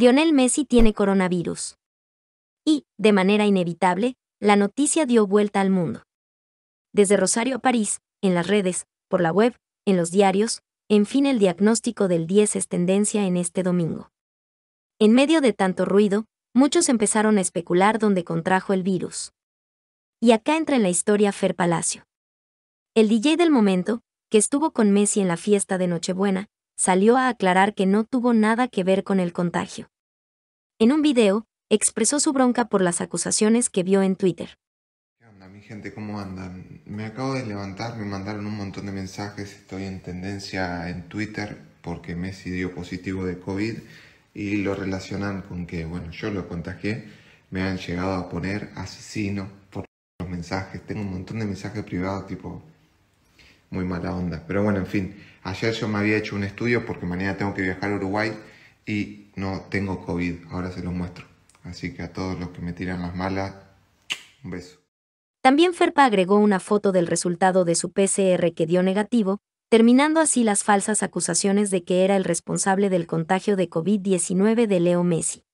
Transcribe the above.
Lionel Messi tiene coronavirus. Y, de manera inevitable, la noticia dio vuelta al mundo. Desde Rosario a París, en las redes, por la web, en los diarios, en fin el diagnóstico del 10 es tendencia en este domingo. En medio de tanto ruido, muchos empezaron a especular dónde contrajo el virus. Y acá entra en la historia Fer Palacio. El DJ del momento, que estuvo con Messi en la fiesta de Nochebuena, salió a aclarar que no tuvo nada que ver con el contagio. En un video, expresó su bronca por las acusaciones que vio en Twitter. ¿Qué onda, mi gente? ¿Cómo andan? Me acabo de levantar, me mandaron un montón de mensajes, estoy en tendencia en Twitter porque Messi dio positivo de COVID y lo relacionan con que, bueno, yo lo contagié, me han llegado a poner asesino por los mensajes, tengo un montón de mensajes privados tipo, muy mala onda. Pero bueno, en fin, ayer yo me había hecho un estudio porque mañana tengo que viajar a Uruguay y no tengo COVID, ahora se los muestro. Así que a todos los que me tiran las malas, un beso. También Ferpa agregó una foto del resultado de su PCR que dio negativo, terminando así las falsas acusaciones de que era el responsable del contagio de COVID-19 de Leo Messi.